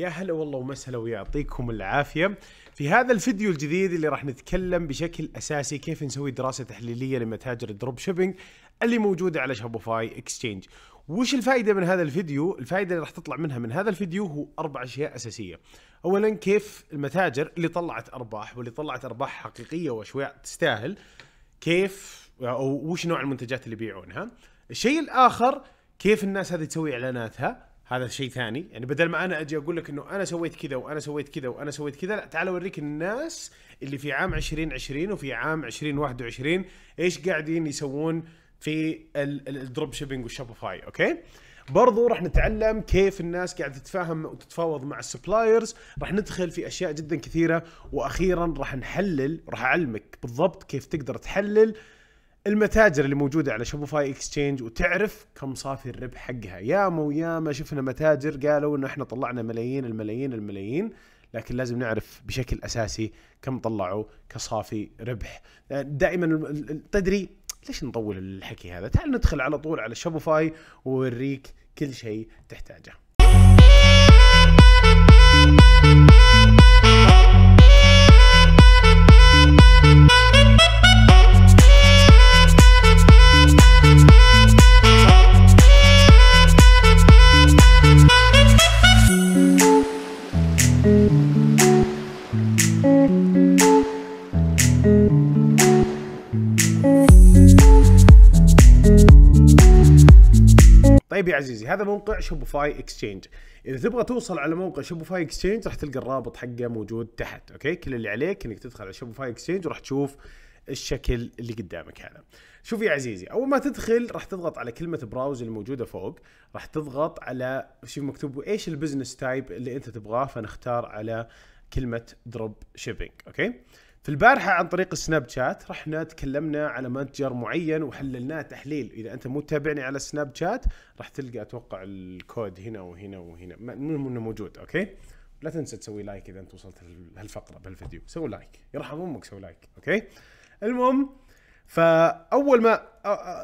يا هلا والله ومسهلا ويعطيكم العافيه في هذا الفيديو الجديد اللي راح نتكلم بشكل اساسي كيف نسوي دراسه تحليليه لمتاجر الدروب شيبينج اللي موجوده على شوبيفاي اكستشينج وش الفائده من هذا الفيديو الفائده اللي راح تطلع منها من هذا الفيديو هو اربع اشياء اساسيه اولا كيف المتاجر اللي طلعت ارباح واللي طلعت ارباح حقيقيه واشياء تستاهل كيف او وش نوع المنتجات اللي يبيعونها الشيء الاخر كيف الناس هذه تسوي اعلاناتها هذا شيء ثاني يعني بدل ما انا اجي اقول لك انه انا سويت كذا وانا سويت كذا وانا سويت كذا لا تعال اوريك الناس اللي في عام 2020 وفي عام 2021 ايش قاعدين يسوون في الدروب شيبينج والشوبيفاي اوكي برضو راح نتعلم كيف الناس قاعده تتفاهم وتتفاوض مع السبلايرز راح ندخل في اشياء جدا كثيره واخيرا راح نحلل راح اعلمك بالضبط كيف تقدر تحلل المتاجر اللي موجوده على شوبيفاي اكستشينج وتعرف كم صافي الربح حقها ياما وياما شفنا متاجر قالوا انه احنا طلعنا ملايين الملايين الملايين لكن لازم نعرف بشكل اساسي كم طلعوا كصافي ربح دائما تدري ليش نطول الحكي هذا تعال ندخل على طول على شوبيفاي ووريك كل شيء تحتاجه طيب يا عزيزي هذا موقع شوبيفاي اكسشينج اذا تبغى توصل على موقع شوبيفاي اكسشينج راح تلقى الرابط حقه موجود تحت اوكي كل اللي عليك انك تدخل على شوبيفاي اكسشينج وراح تشوف الشكل اللي قدامك هذا شوف يا عزيزي اول ما تدخل راح تضغط على كلمه براوز الموجوده فوق راح تضغط على شوف مكتوب ايش البزنس تايب اللي انت تبغاه فنختار على كلمه دروب شيبينج اوكي في البارحة عن طريق السناب شات رحنا تكلمنا على متجر معين وحللناه تحليل إذا أنت مو تتابعني على سناب شات راح تلقى أتوقع الكود هنا وهنا وهنا مو إنه موجود أوكي لا تنسى تسوي لايك إذا أنت وصلت هالفقرة بالفيديو سوي لايك يرحم أمك سوي لايك أوكي المهم فاول ما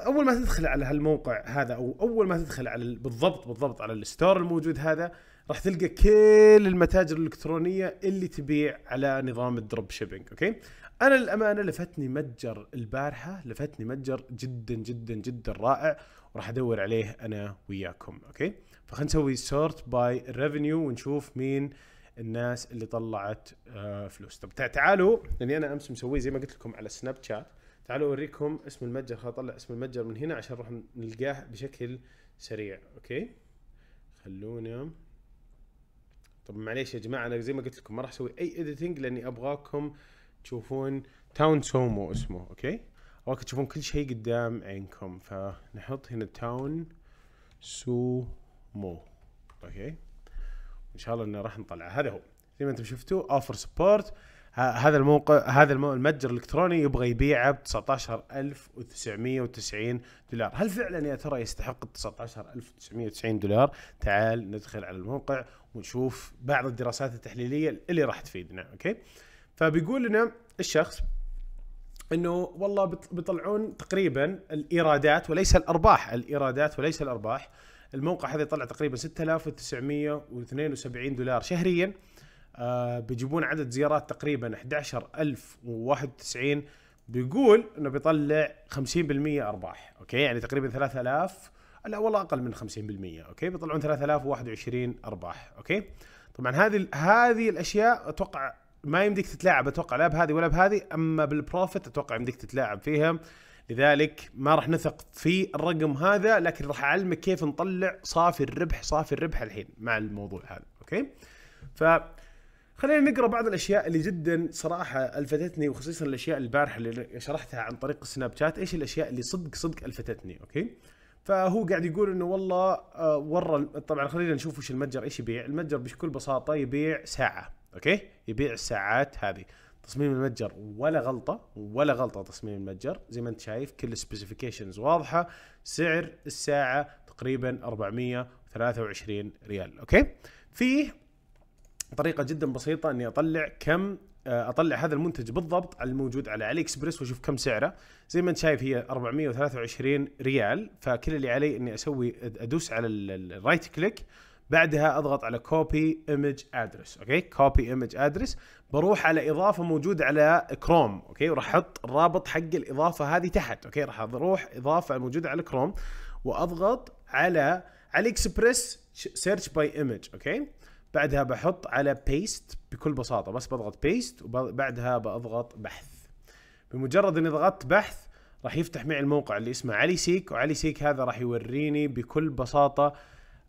اول ما تدخل على هالموقع هذا او اول ما تدخل على بالضبط بالضبط على الستور الموجود هذا راح تلقى كل المتاجر الالكترونيه اللي تبيع على نظام الدروب شيبنج اوكي انا للامانه لفتني متجر البارحه لفتني متجر جدا جدا جدا رائع وراح ادور عليه انا وياكم اوكي فخلنا نسوي سورت باي ريفينيو ونشوف مين الناس اللي طلعت آه، فلوس طب تعالوا لاني انا امس مسويه زي ما قلت لكم على سناب شات تعالوا اوريكم اسم المتجر خلنا اطلع اسم المتجر من هنا عشان راح نلقاه بشكل سريع اوكي خلونا طب معليش يا جماعه انا زي ما قلت لكم ما راح اسوي اي اديتنج لاني ابغاكم تشوفون تاون سومو اسمه اوكي ابغاكم تشوفون كل شيء قدام عينكم فنحط هنا تاون سومو اوكي ان شاء الله انه راح نطلع هذا هو زي ما انتم شفتوا اوفر سبورت هذا الموقع هذا المتجر الالكتروني يبغى يبيعه ب 19990 دولار، هل فعلا يا ترى يستحق ال 19990 دولار؟ تعال ندخل على الموقع ونشوف بعض الدراسات التحليليه اللي راح تفيدنا، اوكي؟ فبيقول لنا الشخص انه والله بيطلعون تقريبا الايرادات وليس الارباح، الايرادات وليس الارباح. الموقع هذا يطلع تقريبا 6972 دولار شهريا آه، بيجيبون عدد زيارات تقريبا 11091 بيقول انه بيطلع 50% ارباح اوكي يعني تقريبا 3000 لا والله اقل من 50% اوكي بيطلعون 3021 ارباح اوكي طبعا هذه هذه الاشياء اتوقع ما يمديك تتلاعب اتوقع لا بهذه ولا بهذه اما بالبروفيت اتوقع يمديك تتلاعب فيها لذلك ما راح نثق في الرقم هذا لكن راح اعلمك كيف نطلع صافي الربح صافي الربح الحين مع الموضوع هذا اوكي ف خلينا نقرا بعض الاشياء اللي جدا صراحه الفتتني وخصيصا الاشياء البارحه اللي شرحتها عن طريق السناب شات ايش الاشياء اللي صدق صدق الفتتني اوكي فهو قاعد يقول انه والله آه ورا طبعا خلينا نشوف وش المتجر ايش يبيع المتجر بكل بساطه يبيع ساعه اوكي يبيع الساعات هذه تصميم المتجر ولا غلطه ولا غلطه تصميم المتجر زي ما انت شايف كل السبيسيفيكيشنز واضحه سعر الساعه تقريبا 423 ريال اوكي فيه طريقه جدا بسيطه اني اطلع كم آه، اطلع هذا المنتج بالضبط الموجود على علي اكسبريس واشوف كم سعره زي ما انت شايف هي 423 ريال فكل اللي علي اني اسوي ادوس على الرايت كليك بعدها اضغط على كوبي ايمج ادرس اوكي كوبي ايمج ادرس بروح على اضافه موجوده على كروم اوكي وراح احط الرابط حق الاضافه هذه تحت اوكي راح اروح اضافه موجوده على كروم واضغط على علي اكسبريس سيرش باي ايمج اوكي بعدها بحط على بيست بكل بساطه بس بضغط بيست وبعدها بضغط بحث بمجرد اني ضغطت بحث راح يفتح معي الموقع اللي اسمه علي سيك وعلي سيك هذا راح يوريني بكل بساطه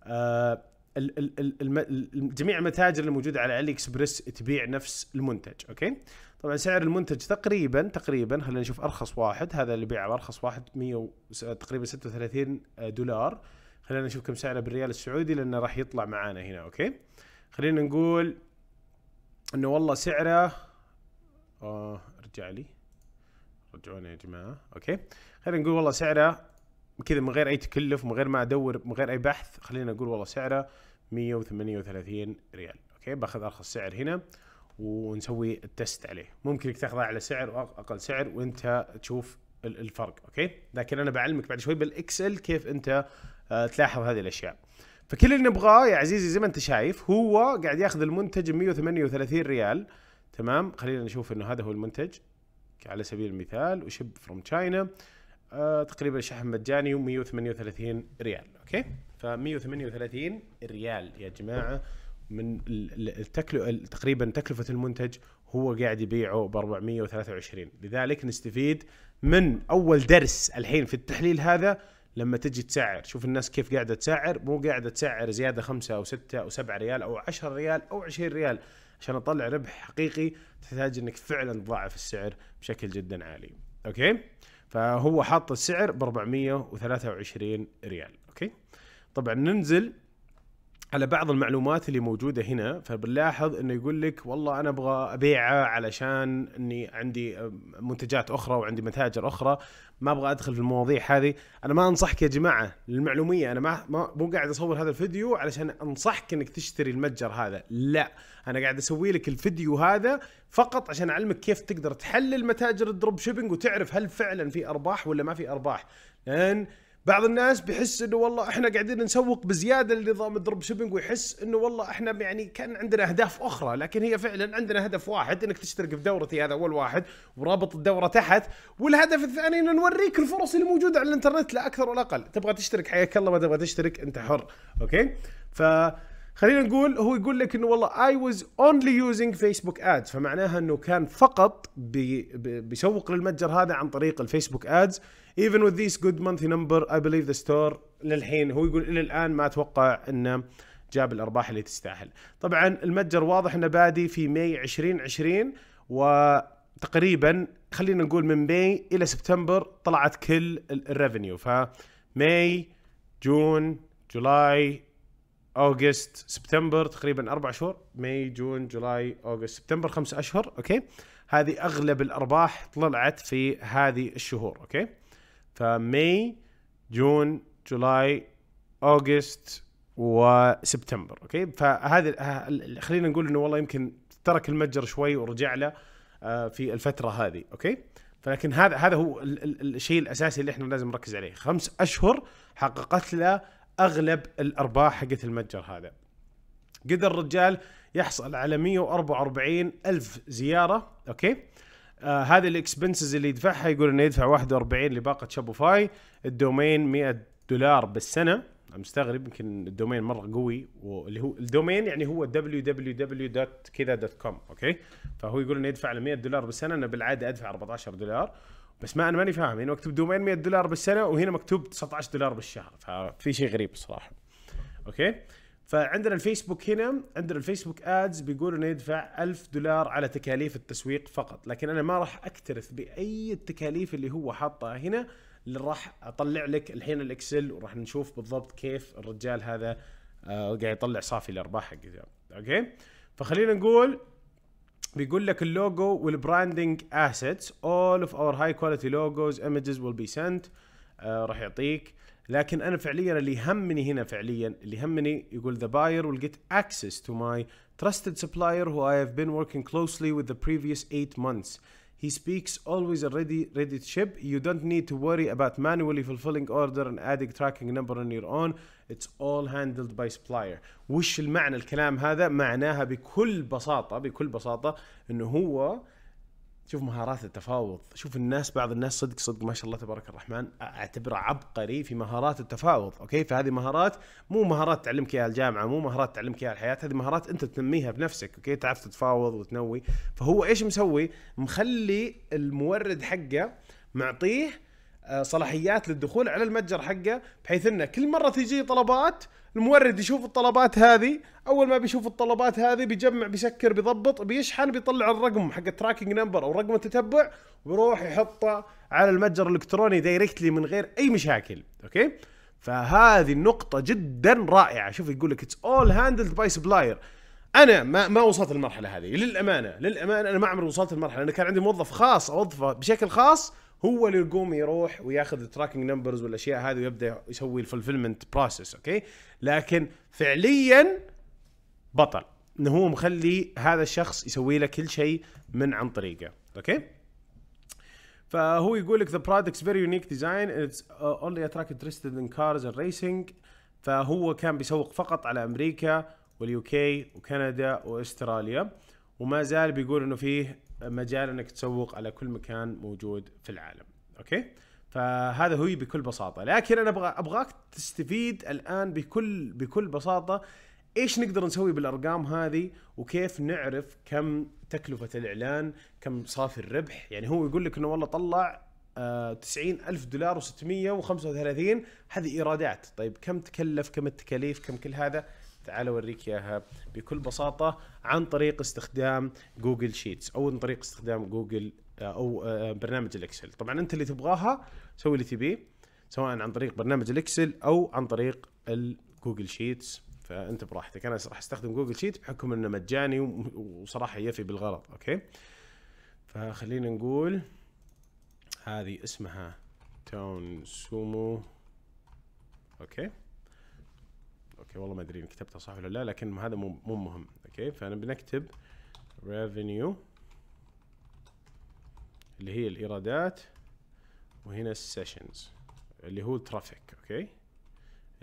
آه، جميع المتاجر الموجوده على علي اكسبرس تبيع نفس المنتج اوكي طبعا سعر المنتج تقريبا تقريبا خلينا نشوف ارخص واحد هذا اللي بيعه ارخص واحد 100 تقريبا 36 دولار خلينا نشوف كم سعره بالريال السعودي لانه راح يطلع معانا هنا اوكي خلينا نقول انه والله سعره اه ارجع لي رجعونا يا جماعه اوكي خلينا نقول والله سعره كذا من غير اي تكلف من غير ما ادور من غير اي بحث خلينا نقول والله سعره 138 ريال اوكي باخذ ارخص سعر هنا ونسوي التست عليه ممكن تاخذه على سعر واقل سعر وانت تشوف الفرق اوكي لكن انا بعلمك بعد شوي بالاكسل كيف انت آه، تلاحظ هذه الاشياء فكل اللي نبغاه يا عزيزي زي ما انت شايف هو قاعد ياخذ المنتج ب 138 ريال تمام خلينا نشوف انه هذا هو المنتج على سبيل المثال وشب فروم تشاينا آه تقريبا شحن مجاني 138 ريال اوكي ف 138 ريال يا جماعه من التكلفة تقريبا تكلفة المنتج هو قاعد يبيعه ب 423 لذلك نستفيد من أول درس الحين في التحليل هذا لما تجي تسعر شوف الناس كيف قاعده تسعر مو قاعده تسعر زياده خمسة او ستة او سبعة ريال او عشرة ريال او عشرين ريال عشان اطلع ربح حقيقي تحتاج انك فعلا تضاعف السعر بشكل جدا عالي اوكي فهو حاط السعر ب 423 ريال اوكي طبعا ننزل على بعض المعلومات اللي موجوده هنا فبنلاحظ انه يقول لك والله انا ابغى ابيعه علشان اني عندي آه، منتجات اخرى وعندي متاجر اخرى ما ابغى ادخل في المواضيع هذه انا ما انصحك يا جماعه للمعلوميه انا ما مو قاعد اصور هذا الفيديو علشان انصحك انك تشتري المتجر هذا لا انا قاعد اسوي لك الفيديو هذا فقط عشان اعلمك كيف تقدر تحلل متاجر الدروب شيبنج وتعرف هل فعلا في ارباح ولا ما في ارباح لان يعني بعض الناس بيحس انه والله احنا قاعدين نسوق بزياده لنظام الدروب شيبنج ويحس انه والله احنا يعني كان عندنا اهداف اخرى لكن هي فعلا عندنا هدف واحد انك تشترك في دورتي هذا اول واحد ورابط الدوره تحت والهدف الثاني انه نوريك الفرص اللي موجوده على الانترنت لا اكثر ولا اقل تبغى تشترك حياك الله ما تبغى تشترك انت حر اوكي ف خلينا نقول هو يقول لك انه والله اي واز اونلي يوزنج فيسبوك ادز فمعناها انه كان فقط بي بيسوق للمتجر هذا عن طريق الفيسبوك ادز ايفن وذ ذيس جود مانثلي نمبر اي بليف ذا ستور للحين هو يقول الى الان ما اتوقع انه جاب الارباح اللي تستاهل طبعا المتجر واضح انه بادي في ماي 2020 وتقريبا خلينا نقول من ماي الى سبتمبر طلعت كل الريفينيو فماي جون جولاي اوغست سبتمبر تقريبا اربع شهور ماي جون جولاي اوغست سبتمبر خمس اشهر اوكي هذه اغلب الارباح طلعت في هذه الشهور اوكي فماي جون جولاي اوغست وسبتمبر اوكي فهذه خلينا نقول انه والله يمكن ترك المتجر شوي ورجع له آه، في الفتره هذه اوكي فلكن هذا هذا هو الشيء الاساسي اللي احنا لازم نركز عليه خمس اشهر حققت له اغلب الارباح حقت المتجر هذا قدر الرجال يحصل على 144 الف زياره اوكي آه هذه الاكسبنسز اللي يدفعها يقول انه يدفع 41 لباقه شوبيفاي الدومين 100 دولار بالسنه مستغرب يمكن الدومين مره قوي واللي هو الدومين يعني هو www.كذا.com كذا دوت كوم اوكي فهو يقول انه يدفع 100 دولار بالسنه انا بالعاده ادفع 14 دولار بس ما انا ماني فاهم هنا يعني مكتوب دومين 100 دولار بالسنه وهنا مكتوب 19 دولار بالشهر ففي شيء غريب صراحه اوكي فعندنا الفيسبوك هنا عندنا الفيسبوك ادز بيقول انه يدفع 1000 دولار على تكاليف التسويق فقط لكن انا ما راح اكترث باي التكاليف اللي هو حاطها هنا اللي راح اطلع لك الحين الاكسل وراح نشوف بالضبط كيف الرجال هذا آه، قاعد يطلع صافي الارباح حقته اوكي فخلينا نقول بيقول لك اللوجو والبراندنج اسيتس اول اوف اور هاي كواليتي لوجوز ايمجز ويل بي سنت راح يعطيك لكن انا فعليا اللي يهمني هنا فعليا اللي يهمني يقول ذا باير will get access to my trusted supplier who I have been working closely with the previous 8 months he speaks always a ready ready chip. You don't need to worry about manually fulfilling order and adding tracking number on your own. It's all handled by supplier. وش المعنى الكلام هذا؟ معناها بكل بساطة بكل بساطة انه هو شوف مهارات التفاوض شوف الناس بعض الناس صدق صدق ما شاء الله تبارك الرحمن اعتبره عبقري في مهارات التفاوض اوكي فهذه مهارات مو مهارات تعلمك اياها الجامعه مو مهارات تعلمك اياها الحياه هذه مهارات انت تنميها بنفسك اوكي تعرف تتفاوض وتنوي فهو ايش مسوي مخلي المورد حقه معطيه آه، صلاحيات للدخول على المتجر حقه بحيث انه كل مره تجي طلبات المورد يشوف الطلبات هذه اول ما بيشوف الطلبات هذه بيجمع بيسكر بيضبط بيشحن بيطلع الرقم حق التراكنج نمبر او رقم التتبع ويروح يحطه على المتجر الالكتروني دايركتلي من غير اي مشاكل اوكي فهذه النقطة جدا رائعة، شوف يقول لك اتس اول هاندلد باي سبلاير. أنا ما ما وصلت المرحلة هذه للأمانة، للأمانة أنا ما عمري وصلت المرحلة، أنا كان عندي موظف خاص أوظفه بشكل خاص هو اللي يقوم يروح وياخذ التراكنج نمبرز والاشياء هذه ويبدا يسوي الفلفلمنت بروسس اوكي لكن فعليا بطل انه هو مخلي هذا الشخص يسوي له كل شيء من عن طريقه اوكي فهو يقول لك ذا برودكتس فيري يونيك ديزاين اتس اونلي only attract ان كارز اند ريسنج فهو كان بيسوق فقط على امريكا واليوكي وكندا واستراليا وما زال بيقول انه فيه مجال انك تسوق على كل مكان موجود في العالم اوكي فهذا هو بكل بساطه لكن انا ابغى ابغاك تستفيد الان بكل بكل بساطه ايش نقدر نسوي بالارقام هذه وكيف نعرف كم تكلفه الاعلان كم صافي الربح يعني هو يقول لك انه والله طلع آه، تسعين ألف دولار و635 هذه إيرادات طيب كم تكلف كم التكاليف كم كل هذا تعال اوريك اياها بكل بساطه عن طريق استخدام جوجل شيتس او عن طريق استخدام جوجل آه، او آه، برنامج الاكسل طبعا انت اللي تبغاها سوي اللي تبيه سواء عن طريق برنامج الاكسل او عن طريق الجوجل شيتس فانت براحتك انا راح استخدم جوجل شيت بحكم انه مجاني وصراحه يفي بالغرض اوكي فخلينا نقول هذه اسمها تاون سومو اوكي اوكي والله ما ادري ان كتبتها صح ولا لا لكن هذا مو مو مهم اوكي فانا بنكتب revenue اللي هي الايرادات وهنا السيشنز اللي هو الترافيك اوكي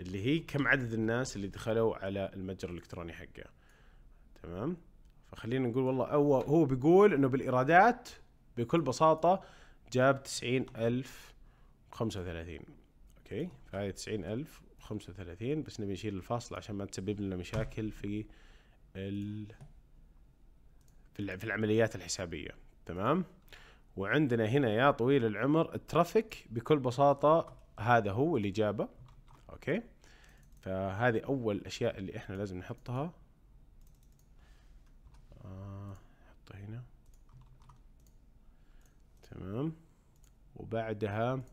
اللي هي كم عدد الناس اللي دخلوا على المتجر الالكتروني حقه تمام فخلينا نقول والله هو هو بيقول انه بالايرادات بكل بساطه جاب 90000 35 اوكي فهذه 90000 35 بس نبي نشيل الفاصل عشان ما تسبب لنا مشاكل في ال في العمليات الحسابيه تمام وعندنا هنا يا طويل العمر الترافيك بكل بساطه هذا هو الاجابه اوكي فهذه اول الاشياء اللي احنا لازم نحطها آه، نحطها هنا تمام وبعدها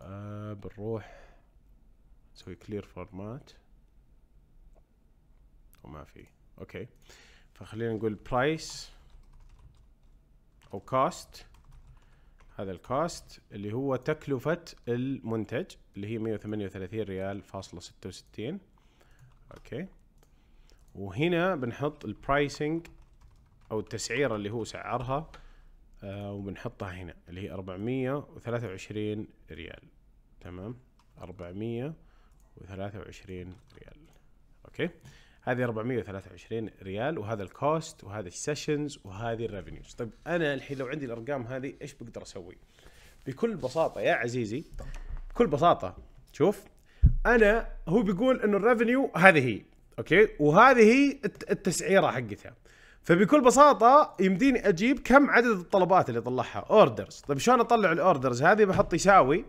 آه بنروح نسوي كلير فورمات وما في اوكي فخلينا نقول برايس او كوست هذا الكوست اللي هو تكلفة المنتج اللي هي 138 ريال فاصلة 66 اوكي وهنا بنحط البرايسنج او التسعيرة اللي هو سعرها آه وبنحطها هنا اللي هي 423 ريال تمام 400 423 ريال اوكي هذه 423 ريال وهذا الكوست وهذا السيشنز وهذه الريفينيوز طيب انا الحين لو عندي الارقام هذه ايش بقدر اسوي بكل بساطه يا عزيزي بكل بساطه شوف انا هو بيقول انه الريفينيو هذه هي اوكي وهذه هي التسعيره حقتها فبكل بساطه يمديني اجيب كم عدد الطلبات اللي طلعها اوردرز طيب شلون اطلع الاوردرز هذه بحط يساوي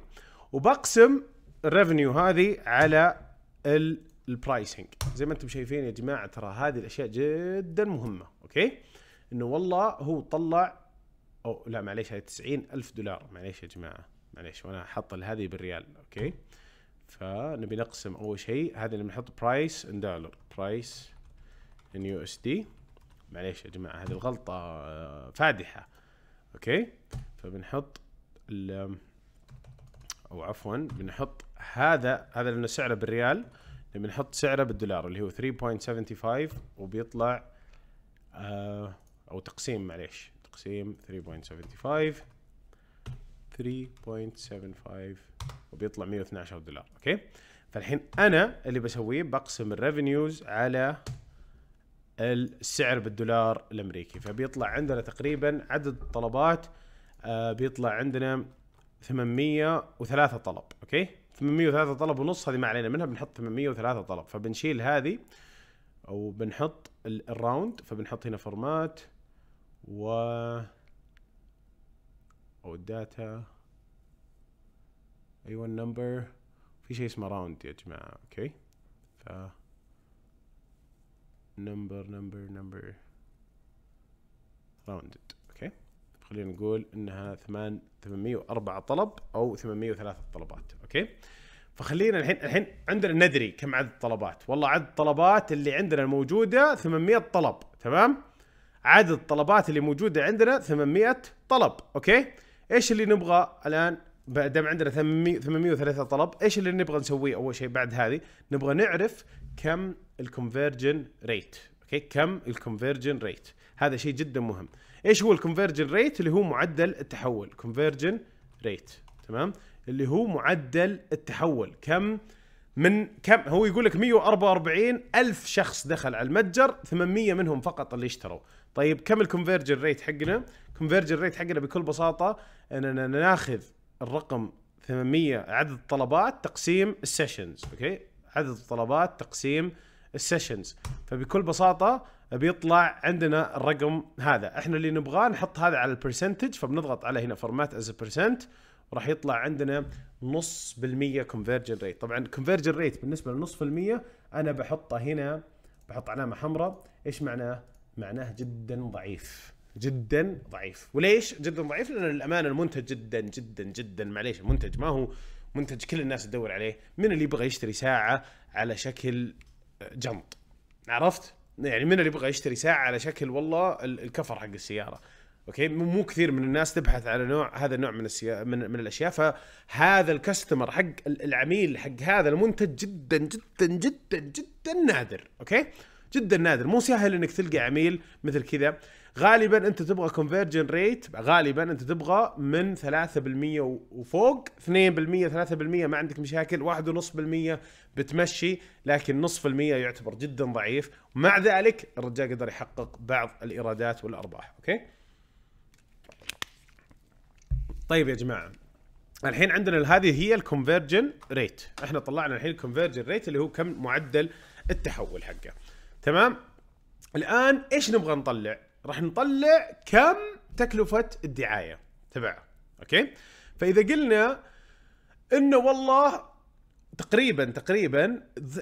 وبقسم الريفنيو هذه على البرايسنج زي ما انتم شايفين يا جماعه ترى هذه الاشياء جدا مهمه اوكي انه والله هو طلع او لا معليش هذه 90 الف دولار معليش يا جماعه معليش وانا حاط هذه بالريال اوكي فنبي نقسم اول شيء هذا اللي بنحط برايس ان دولار برايس ان يو اس دي معليش يا جماعه هذه الغلطه آه، فادحه اوكي فبنحط ال او عفوا بنحط هذا هذا لانه سعره بالريال لما نحط سعره بالدولار اللي هو 3.75 وبيطلع آه او تقسيم معليش تقسيم 3.75 3.75 وبيطلع 112 دولار اوكي فالحين انا اللي بسويه بقسم الريفينيوز على السعر بالدولار الامريكي فبيطلع عندنا تقريبا عدد الطلبات آه بيطلع عندنا 803 طلب اوكي 803 طلب ونص هذه ما علينا منها بنحط 803 طلب فبنشيل هذه او بنحط الراوند فبنحط هنا فورمات و او الداتا ايوه النمبر في شيء اسمه راوند يا جماعه اوكي ف نمبر نمبر نمبر راوندد خلينا نقول انها 804 طلب او 803 طلبات اوكي فخلينا الحين الحين عندنا ندري كم عدد الطلبات والله عدد الطلبات اللي عندنا الموجوده 800 طلب تمام عدد الطلبات اللي موجوده عندنا 800 طلب اوكي ايش اللي نبغى الان دام عندنا 803 طلب ايش اللي نبغى نسويه اول شيء بعد هذه نبغى نعرف كم الكونفرجن ريت اوكي كم الكونفرجن ريت هذا شيء جدا مهم ايش هو الكونفرجن ريت اللي هو معدل التحول كونفرجن ريت تمام اللي هو معدل التحول كم من كم هو يقول لك 144 ألف شخص دخل على المتجر 800 منهم فقط اللي اشتروا طيب كم الكونفرجن ريت حقنا الكونفرجن ريت حقنا بكل بساطة أننا ناخذ الرقم 800 عدد الطلبات تقسيم السيشنز اوكي عدد الطلبات تقسيم السيشنز فبكل بساطه بيطلع عندنا الرقم هذا احنا اللي نبغاه نحط هذا على البرسنتج فبنضغط على هنا فورمات از برسنت وراح يطلع عندنا نص بالمية كونفرجن ريت طبعا كونفرجن ريت بالنسبة لنص في المية انا بحطه هنا بحط علامة حمراء ايش معناه معناه جدا ضعيف جدا ضعيف وليش جدا ضعيف لان الامانة المنتج جدا جدا جدا معليش المنتج ما هو منتج كل الناس تدور عليه من اللي يبغى يشتري ساعة على شكل جنط عرفت؟ يعني من اللي يبغى يشتري ساعه على شكل والله الكفر حق السياره اوكي مو كثير من الناس تبحث على نوع هذا النوع من السيا... من, من الاشياء فهذا الكاستمر حق العميل حق هذا المنتج جدا جدا جدا جدا نادر اوكي جدا نادر مو سهل انك تلقى عميل مثل كذا غالبا انت تبغى كونفرجن ريت غالبا انت تبغى من 3% وفوق 2% 3% ما عندك مشاكل 1.5% بتمشي لكن نصف المية يعتبر جدا ضعيف ومع ذلك الرجال قدر يحقق بعض الايرادات والارباح اوكي طيب يا جماعه الحين عندنا هذه هي الكونفرجن ريت احنا طلعنا الحين الكونفرجن ريت اللي هو كم معدل التحول حقه تمام الان ايش نبغى نطلع راح نطلع كم تكلفه الدعايه تبعه اوكي فاذا قلنا انه والله تقريبا تقريبا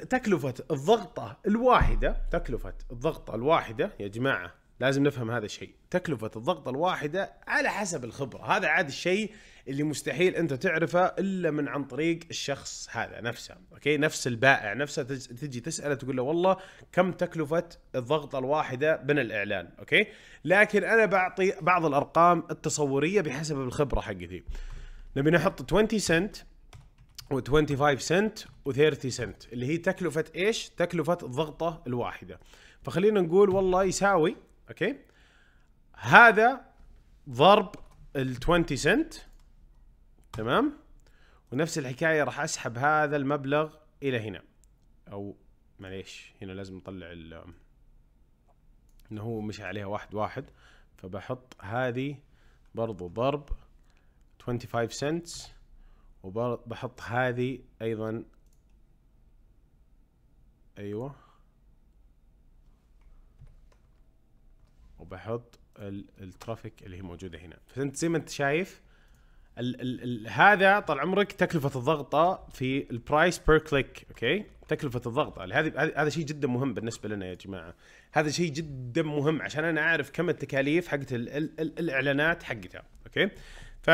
تكلفه الضغطه الواحده تكلفه الضغطه الواحده يا جماعه لازم نفهم هذا الشيء تكلفه الضغطه الواحده على حسب الخبره هذا عاد الشيء اللي مستحيل انت تعرفه الا من عن طريق الشخص هذا نفسه اوكي نفس البائع نفسه تجي تساله تقول له والله كم تكلفه الضغطه الواحده من الاعلان اوكي لكن انا بعطي بعض الارقام التصوريه بحسب الخبره حقتي نبي نحط 20 سنت و25 سنت و30 سنت اللي هي تكلفه ايش تكلفه الضغطه الواحده فخلينا نقول والله يساوي اوكي هذا ضرب ال 20 سنت تمام ونفس الحكايه راح اسحب هذا المبلغ الى هنا او معليش هنا لازم نطلع ال انه هو مشى عليها واحد واحد فبحط هذه برضو ضرب 25 سنتس وبحط هذه ايضا ايوه وبحط الترافيك اللي هي موجوده هنا فانت زي ما انت شايف ال ال ال هذا طال عمرك تكلفه الضغطه في البرايس بير كليك اوكي تكلفه الضغطه هذه هذا شيء جدا مهم بالنسبه لنا يا جماعه هذا شيء جدا مهم عشان انا اعرف كم التكاليف حقت الاعلانات حقتها اوكي ف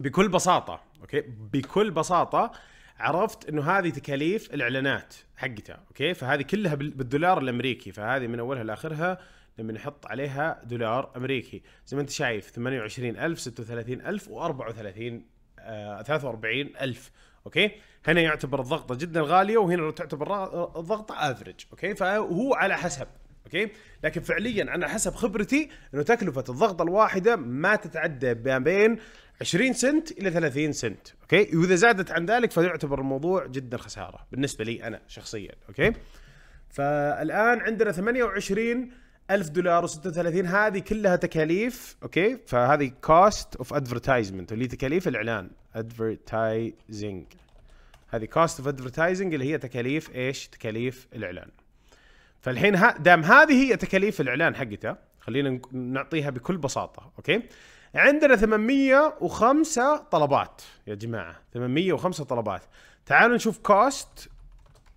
بكل بساطه اوكي بكل بساطه عرفت انه هذه تكاليف الاعلانات حقتها اوكي فهذه كلها بالدولار الامريكي فهذه من اولها لاخرها لما نحط عليها دولار امريكي زي ما انت شايف 28000 36000 و34 43000 اوكي هنا يعتبر الضغطه جدا غاليه وهنا تعتبر الضغطه افريج اوكي فهو على حسب اوكي لكن فعليا انا حسب خبرتي انه تكلفه الضغطه الواحده ما تتعدى ما بين 20 سنت الى 30 سنت اوكي واذا زادت عن ذلك فيعتبر الموضوع جدا خساره بالنسبه لي انا شخصيا اوكي فالان عندنا 28 1000 دولار و36 هذه كلها تكاليف اوكي فهذه كوست اوف ادفرتايزمنت اللي تكاليف الاعلان ادفرتايزنج هذه كوست اوف ادفرتايزنج اللي هي تكاليف ايش تكاليف الاعلان فالحين دام هذه هي تكاليف الاعلان حقته خلينا نعطيها بكل بساطه اوكي عندنا 805 طلبات يا جماعه 805 طلبات تعالوا نشوف كوست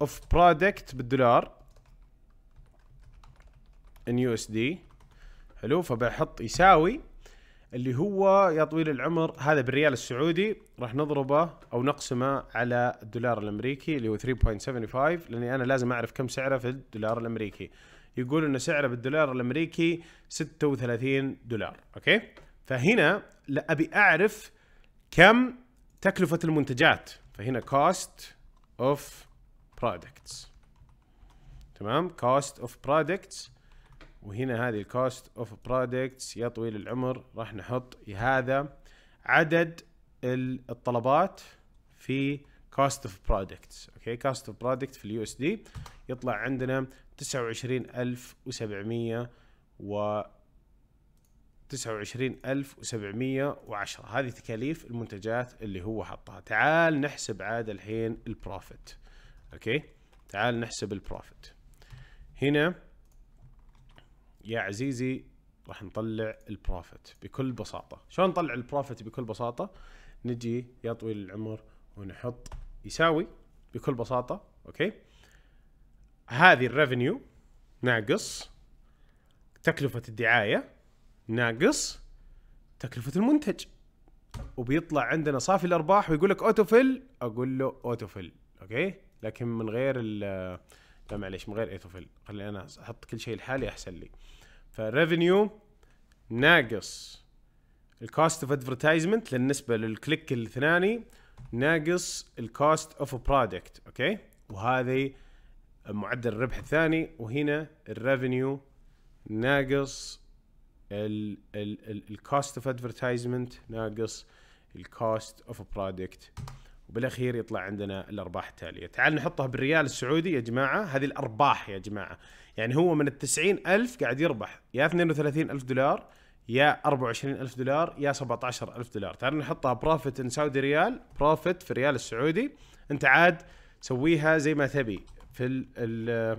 اوف برودكت بالدولار ان يو اس دي حلو فبحط يساوي اللي هو يا طويل العمر هذا بالريال السعودي راح نضربه او نقسمه على الدولار الامريكي اللي هو 3.75 لاني انا لازم اعرف كم سعره في الدولار الامريكي يقول ان سعره بالدولار الامريكي 36 دولار اوكي فهنا ابي اعرف كم تكلفه المنتجات فهنا كوست اوف برودكتس تمام كوست اوف برودكتس وهنا هذه الكوست اوف برودكتس يا طويل العمر راح نحط هذا عدد الطلبات في كوست اوف برودكتس اوكي كوست اوف برودكت في اليو اس دي يطلع عندنا 29700 و 29710 هذه تكاليف المنتجات اللي هو حطها تعال نحسب عاد الحين البروفيت اوكي تعال نحسب البروفيت هنا يا عزيزي راح نطلع البروفيت بكل بساطه شلون نطلع البروفيت بكل بساطه نجي يا طويل العمر ونحط يساوي بكل بساطه اوكي هذه الريفينيو ناقص تكلفه الدعايه ناقص تكلفه المنتج وبيطلع عندنا صافي الارباح ويقول لك اوتوفيل اقول له اوتوفيل اوكي لكن من غير ال لا معليش من غير اوتوفيل خليني انا احط كل شيء لحالي احسن لي فالريفينيو ناقص الكوست اوف ادفرتايزمنت للنسبه للكليك الثاني ناقص الكوست اوف برودكت اوكي وهذه معدل الربح الثاني وهنا الريفينيو ناقص الكوست اوف ادفرتايزمنت ناقص الكوست اوف برودكت وبالاخير يطلع عندنا الارباح التاليه تعال نحطها بالريال السعودي يا جماعه هذه الارباح يا جماعه يعني هو من ال ألف قاعد يربح يا 32 ألف دولار يا 24 ألف دولار يا 17 ألف دولار تعال نحطها بروفيت ان سعودي ريال بروفيت في الريال السعودي انت عاد سويها زي ما تبي في الـ الـ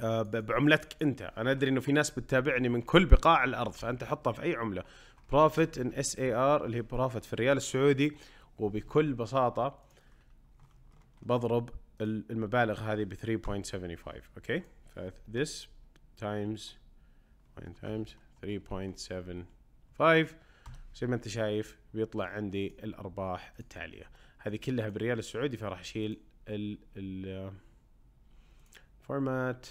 آه، بعملتك انت انا ادري انه في ناس بتتابعني من كل بقاع الارض فانت حطها في اي عمله بروفيت ان اس اي ار اللي هي بروفيت في الريال السعودي وبكل بساطة بضرب المبالغ هذه ب 3.75 اوكي ف this times times 3.75 زي ما انت شايف بيطلع عندي الارباح التالية هذه كلها بالريال السعودي فراح اشيل ال ال فورمات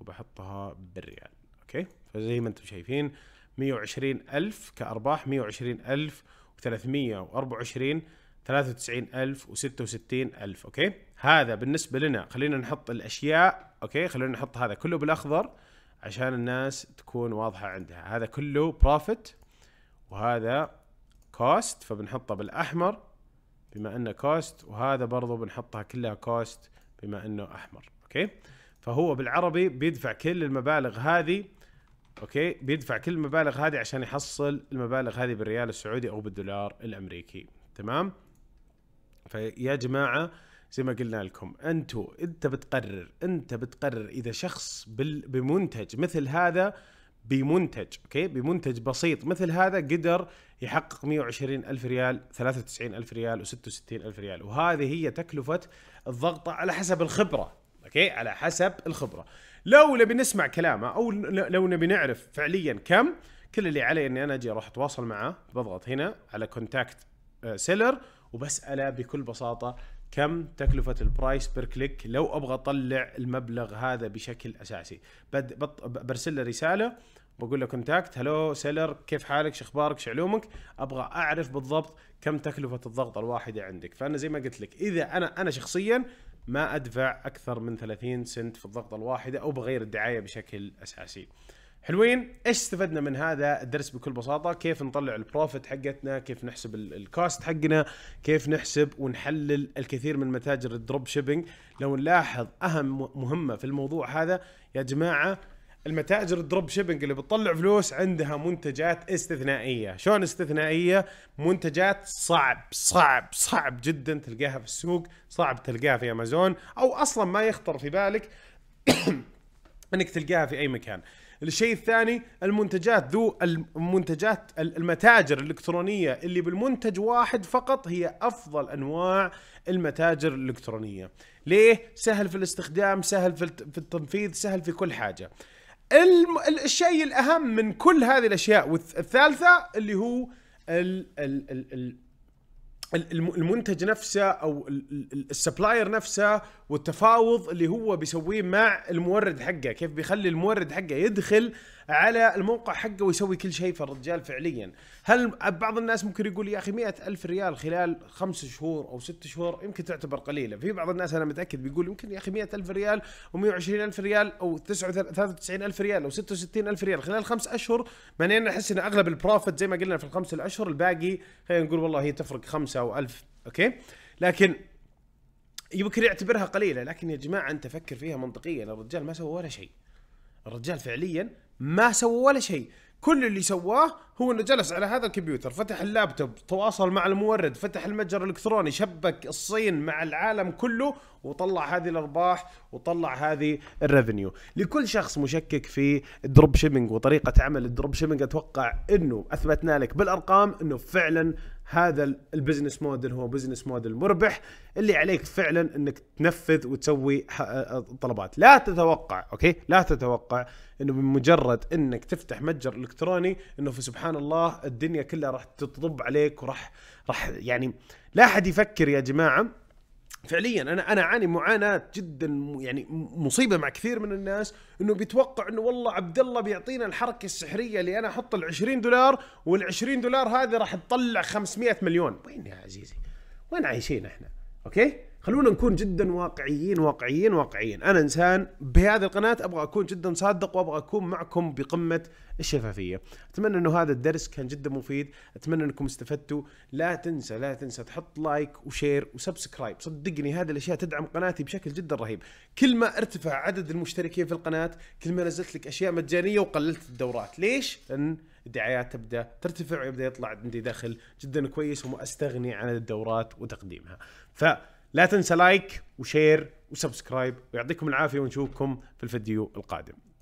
وبحطها بالريال اوكي فزي ما انتم شايفين 120 ألف كأرباح 120 ألف و324 93000 و66000 اوكي هذا بالنسبه لنا خلينا نحط الاشياء اوكي خلينا نحط هذا كله بالاخضر عشان الناس تكون واضحه عندها هذا كله بروفيت وهذا كوست فبنحطه بالاحمر بما انه كوست وهذا برضو بنحطها كلها كوست بما انه احمر اوكي فهو بالعربي بيدفع كل المبالغ هذه اوكي بيدفع كل المبالغ هذه عشان يحصل المبالغ هذه بالريال السعودي او بالدولار الامريكي تمام فيا جماعه زي ما قلنا لكم انتوا انت بتقرر انت بتقرر اذا شخص بمنتج مثل هذا بمنتج اوكي بمنتج بسيط مثل هذا قدر يحقق 120 ألف ريال 93 ألف ريال و66 ألف ريال وهذه هي تكلفة الضغطة على حسب الخبرة اوكي على حسب الخبرة لو نبي نسمع كلامه او لو نبي نعرف فعليا كم كل اللي علي اني انا اجي اروح اتواصل معه بضغط هنا على كونتاكت آه، سيلر وبساله بكل بساطه كم تكلفة البرايس بير كليك لو ابغى اطلع المبلغ هذا بشكل اساسي برسل له رسالة بقول له كونتاكت هلو سيلر كيف حالك شو اخبارك؟ شو علومك؟ ابغى اعرف بالضبط كم تكلفة الضغطة الواحدة عندك فانا زي ما قلت لك اذا انا انا شخصيا ما ادفع اكثر من 30 سنت في الضغطة الواحدة او بغير الدعاية بشكل اساسي حلوين ايش استفدنا من هذا الدرس بكل بساطه كيف نطلع البروفيت حقتنا كيف نحسب الكوست حقنا كيف نحسب ونحلل الكثير من متاجر الدروب شيبينج لو نلاحظ اهم مهمه في الموضوع هذا يا جماعه المتاجر الدروب شيبينج اللي بتطلع فلوس عندها منتجات استثنائيه، شلون استثنائيه؟ منتجات صعب صعب صعب جدا تلقاها في السوق، صعب تلقاها في امازون او اصلا ما يخطر في بالك انك تلقاها في اي مكان. الشيء الثاني المنتجات ذو المنتجات المتاجر الالكترونيه اللي بالمنتج واحد فقط هي افضل انواع المتاجر الالكترونيه ليه سهل في الاستخدام سهل في التنفيذ سهل في كل حاجه الم... الشيء الاهم من كل هذه الاشياء والثالثه اللي هو ال... ال... ال... المنتج نفسه او السبلاير نفسه والتفاوض اللي هو بيسويه مع المورد حقه كيف بيخلي المورد حقه يدخل على الموقع حقه ويسوي كل شيء فالرجال فعليا هل بعض الناس ممكن يقول يا اخي مئة ألف ريال خلال خمس شهور او ست شهور يمكن تعتبر قليله في بعض الناس انا متاكد بيقول يمكن يا اخي مئة ألف ريال و120 ألف ريال او 93 ألف ريال او 66 ألف ريال خلال خمس اشهر معناه احس ان اغلب البروفيت زي ما قلنا في الخمس الاشهر الباقي خلينا نقول والله هي تفرق خمسة او ألف اوكي لكن يمكن يعتبرها قليله لكن يا جماعه انت فكر فيها منطقيا الرجال ما سوى ولا شيء الرجال فعليا ما سوى ولا شيء كل اللي سواه هو انه جلس على هذا الكمبيوتر فتح اللابتوب تواصل مع المورد فتح المتجر الالكتروني شبك الصين مع العالم كله وطلع هذه الارباح وطلع هذه الريفنيو لكل شخص مشكك في الدروب شيبينج وطريقه عمل الدروب شيبينج اتوقع انه اثبتنا لك بالارقام انه فعلا هذا البزنس موديل هو بزنس موديل مربح اللي عليك فعلا انك تنفذ وتسوي طلبات لا تتوقع اوكي لا تتوقع انه بمجرد انك تفتح متجر الكتروني انه في سبحان الله الدنيا كلها راح تطب عليك وراح راح يعني لا احد يفكر يا جماعه فعليا انا انا اعاني معاناه جدا يعني مصيبه مع كثير من الناس انه بيتوقع انه والله عبد الله بيعطينا الحركه السحريه اللي انا احط ال 20 دولار وال 20 دولار هذه راح تطلع 500 مليون وين يا عزيزي؟ وين عايشين احنا؟ اوكي؟ خلونا نكون جدا واقعيين واقعيين واقعيين انا انسان بهذه القناه ابغى اكون جدا صادق وابغى اكون معكم بقمه الشفافيه اتمنى انه هذا الدرس كان جدا مفيد اتمنى انكم استفدتوا لا تنسى لا تنسى تحط لايك وشير وسبسكرايب صدقني هذه الاشياء تدعم قناتي بشكل جدا رهيب كل ما ارتفع عدد المشتركين في القناه كل ما نزلت لك اشياء مجانيه وقللت الدورات ليش لان الدعايات تبدا ترتفع ويبدا يطلع عندي دخل جدا كويس وما استغني عن الدورات وتقديمها ف لا تنسى لايك وشير وسبسكرايب ويعطيكم العافيه ونشوفكم في الفيديو القادم